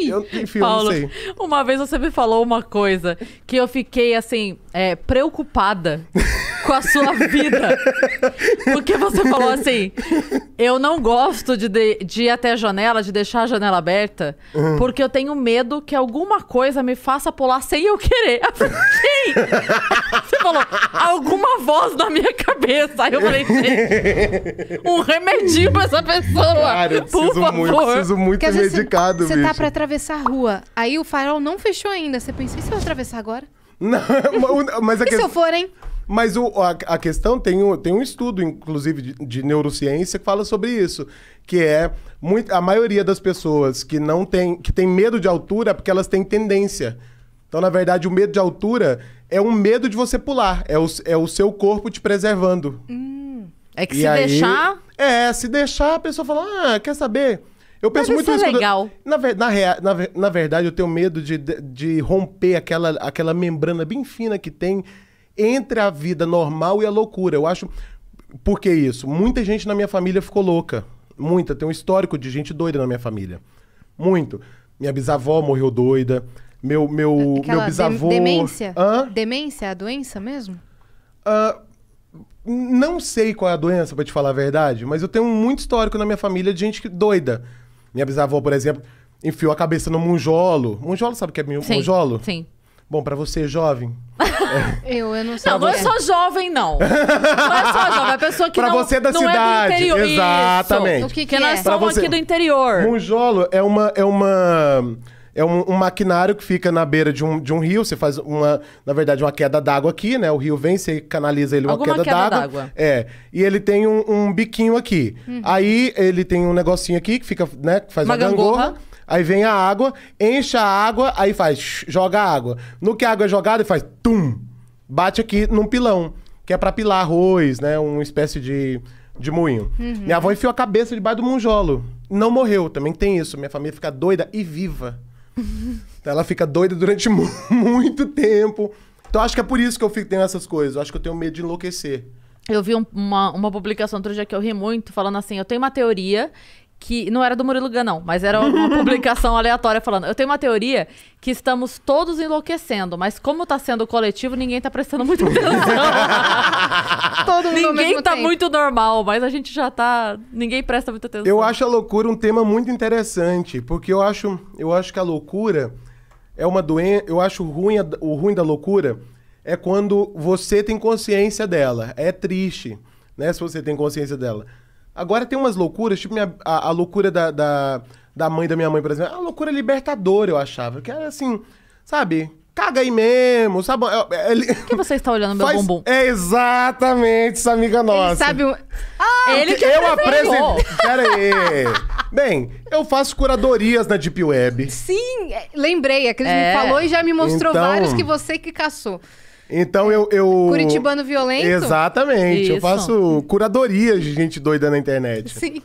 Eu, enfim, Paulo, eu não sei. Uma vez você me falou uma coisa que eu fiquei, assim, é, preocupada com a sua vida. Porque você falou assim: eu não gosto de, de, de ir até a janela, de deixar a janela aberta, uhum. porque eu tenho medo que alguma coisa me faça pular sem eu querer. Eu falei, Quem? você falou, alguma voz na minha cabeça. Aí eu falei, um remedinho pra essa pessoa. Cara, eu preciso por muito, favor. preciso muito dedicado medicado, Você tá bicho. tá pra atravessar a rua, aí o farol não fechou ainda. Você pensa, e se eu atravessar agora? Não, mas é e se eu for, hein? Mas o, a, a, questão tem um, tem um estudo, inclusive, de, de, neurociência que fala sobre isso. Que é muito, a maioria das pessoas que não tem, que tem medo de altura é porque elas têm tendência. Então, na verdade, o medo de altura é um medo de você pular. É o, é o seu corpo te preservando. Hum, é que e se aí, deixar. É, se deixar, a pessoa fala: Ah, quer saber? Eu penso Mas muito isso. É legal. Na, na, na, na verdade, eu tenho medo de, de romper aquela, aquela membrana bem fina que tem entre a vida normal e a loucura. Eu acho. Por que isso? Muita gente na minha família ficou louca. Muita. Tem um histórico de gente doida na minha família. Muito. Minha bisavó morreu doida. Meu, meu, é, meu bisavô. demência? Hã? Demência é a doença mesmo? Uh, não sei qual é a doença, pra te falar a verdade, mas eu tenho muito histórico na minha família de gente doida. Minha bisavó, por exemplo, enfiou a cabeça no munjolo. Monjolo, sabe o que é munjolo? Sim. Sim. Bom, para você, jovem, Eu, eu não sei. Não, não é só jovem, não. Não é só jovem. É a pessoa que pra não, você da não cidade. é do interior. Exatamente. Isso. O que, que, é? nós somos você... aqui do interior. Munjolo é uma... É uma... É um, um, maquinário que fica na beira de um, de um rio. Você faz uma, na verdade, uma queda d'água aqui, né? O rio vem, você canaliza ele uma Alguma queda, queda d'água. É. E ele tem um, um biquinho aqui. Uhum. Aí ele tem um negocinho aqui que fica, né? Que faz uma, uma gangorra. gangorra. Aí vem a água, enche a água, aí faz, joga a água. No que a água é jogada, faz tum, bate aqui num pilão, que é para pilar arroz, né? Uma espécie de, de moinho. Uhum. Minha avó enfiou a cabeça debaixo do monjolo. Não morreu, também tem isso. Minha família fica doida e viva. Ela fica doida durante muito tempo. Então acho que é por isso que eu fico, tenho essas coisas. Eu acho que eu tenho medo de enlouquecer. Eu vi um, uma, uma publicação outro dia que eu ri muito, falando assim: eu tenho uma teoria que não era do Murilo Gun, não, mas era uma publicação aleatória falando. Eu tenho uma teoria que estamos todos enlouquecendo, mas como está sendo coletivo, ninguém está prestando muita atenção. Todo mundo ninguém está muito normal, mas a gente já está, ninguém presta muita atenção. Eu acho a loucura um tema muito interessante, porque eu acho, eu acho que a loucura é uma doença, eu acho ruim a, o ruim da loucura é quando você tem consciência dela. É triste, né, se você tem consciência dela. Agora tem umas loucuras, tipo minha, a, a loucura da, da, da, mãe da minha mãe, por exemplo. É uma loucura libertadora, eu achava. Que era é assim, sabe? Caga aí mesmo, sabe? Ele... É, é, por que você está olhando meu Faz... bumbum? É exatamente essa amiga nossa. Ele sabe o... Ah, ele que eu apresentei. Pera aí. Bem, eu faço curadorias na Deep Web. Sim, lembrei. aquele que é. me falou e já me mostrou então... vários que você que caçou. Então eu, eu. Curitibano violento? Exatamente. Isso. Eu faço curadoria de gente doida na internet. Sim.